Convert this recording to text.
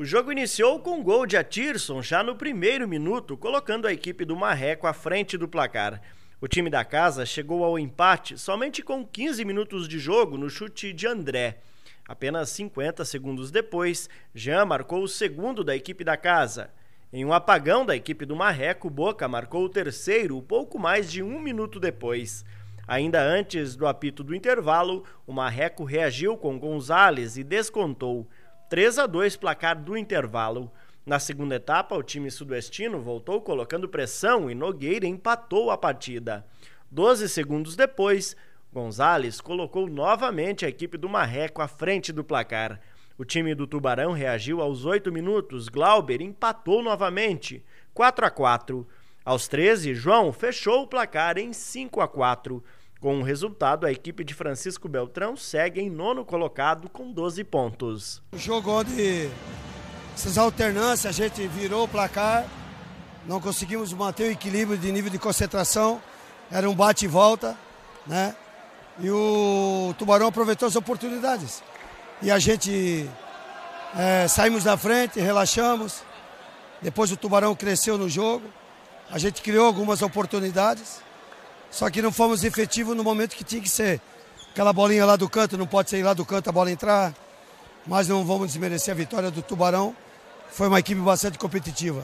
O jogo iniciou com um gol de Atirson já no primeiro minuto, colocando a equipe do Marreco à frente do placar. O time da casa chegou ao empate somente com 15 minutos de jogo no chute de André. Apenas 50 segundos depois, Jean marcou o segundo da equipe da casa. Em um apagão da equipe do Marreco, Boca marcou o terceiro pouco mais de um minuto depois. Ainda antes do apito do intervalo, o Marreco reagiu com Gonzales e descontou. 3 a 2 placar do intervalo. Na segunda etapa, o time sudoestino voltou colocando pressão e Nogueira empatou a partida. 12 segundos depois, Gonzalez colocou novamente a equipe do Marreco à frente do placar. O time do Tubarão reagiu aos 8 minutos. Glauber empatou novamente, 4 a 4. Aos 13, João fechou o placar em 5 a 4. Com o resultado, a equipe de Francisco Beltrão segue em nono colocado com 12 pontos. O jogo onde essas alternâncias a gente virou o placar, não conseguimos manter o equilíbrio de nível de concentração, era um bate e volta, né? E o Tubarão aproveitou as oportunidades. E a gente é, saímos da frente, relaxamos. Depois o Tubarão cresceu no jogo. A gente criou algumas oportunidades. Só que não fomos efetivos no momento que tinha que ser. Aquela bolinha lá do canto, não pode sair lá do canto a bola entrar. Mas não vamos desmerecer a vitória do Tubarão. Foi uma equipe bastante competitiva.